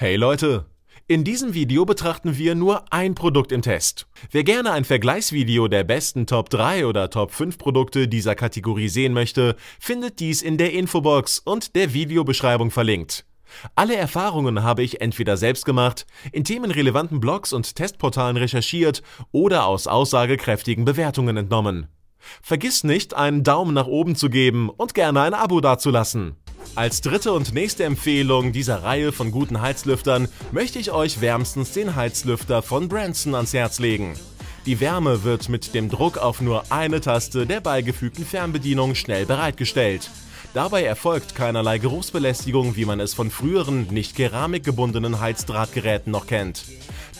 Hey Leute! In diesem Video betrachten wir nur ein Produkt im Test. Wer gerne ein Vergleichsvideo der besten Top 3 oder Top 5 Produkte dieser Kategorie sehen möchte, findet dies in der Infobox und der Videobeschreibung verlinkt. Alle Erfahrungen habe ich entweder selbst gemacht, in themenrelevanten Blogs und Testportalen recherchiert oder aus aussagekräftigen Bewertungen entnommen. Vergiss nicht, einen Daumen nach oben zu geben und gerne ein Abo dazulassen. Als dritte und nächste Empfehlung dieser Reihe von guten Heizlüftern möchte ich euch wärmstens den Heizlüfter von Branson ans Herz legen. Die Wärme wird mit dem Druck auf nur eine Taste der beigefügten Fernbedienung schnell bereitgestellt. Dabei erfolgt keinerlei Geruchsbelästigung, wie man es von früheren, nicht keramikgebundenen Heizdrahtgeräten noch kennt.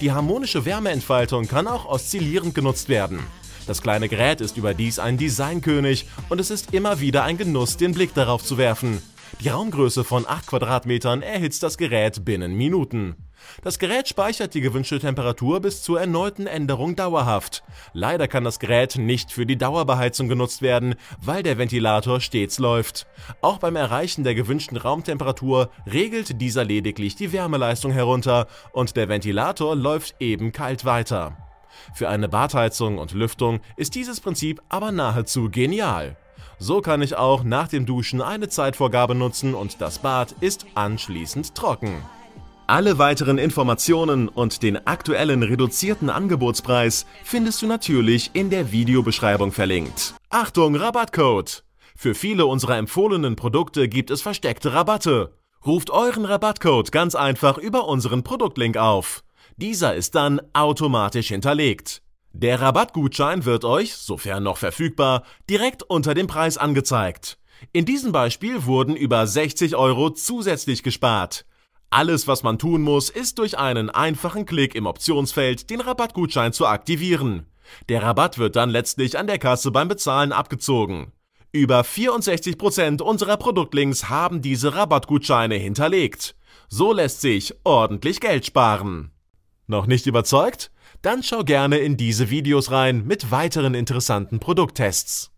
Die harmonische Wärmeentfaltung kann auch oszillierend genutzt werden. Das kleine Gerät ist überdies ein Designkönig und es ist immer wieder ein Genuss, den Blick darauf zu werfen. Die Raumgröße von 8 Quadratmetern erhitzt das Gerät binnen Minuten. Das Gerät speichert die gewünschte Temperatur bis zur erneuten Änderung dauerhaft. Leider kann das Gerät nicht für die Dauerbeheizung genutzt werden, weil der Ventilator stets läuft. Auch beim Erreichen der gewünschten Raumtemperatur regelt dieser lediglich die Wärmeleistung herunter und der Ventilator läuft eben kalt weiter. Für eine Badheizung und Lüftung ist dieses Prinzip aber nahezu genial. So kann ich auch nach dem Duschen eine Zeitvorgabe nutzen und das Bad ist anschließend trocken. Alle weiteren Informationen und den aktuellen reduzierten Angebotspreis findest du natürlich in der Videobeschreibung verlinkt. Achtung, Rabattcode! Für viele unserer empfohlenen Produkte gibt es versteckte Rabatte. Ruft euren Rabattcode ganz einfach über unseren Produktlink auf. Dieser ist dann automatisch hinterlegt. Der Rabattgutschein wird euch, sofern noch verfügbar, direkt unter dem Preis angezeigt. In diesem Beispiel wurden über 60 Euro zusätzlich gespart. Alles, was man tun muss, ist durch einen einfachen Klick im Optionsfeld den Rabattgutschein zu aktivieren. Der Rabatt wird dann letztlich an der Kasse beim Bezahlen abgezogen. Über 64% unserer Produktlinks haben diese Rabattgutscheine hinterlegt. So lässt sich ordentlich Geld sparen. Noch nicht überzeugt? Dann schau gerne in diese Videos rein mit weiteren interessanten Produkttests.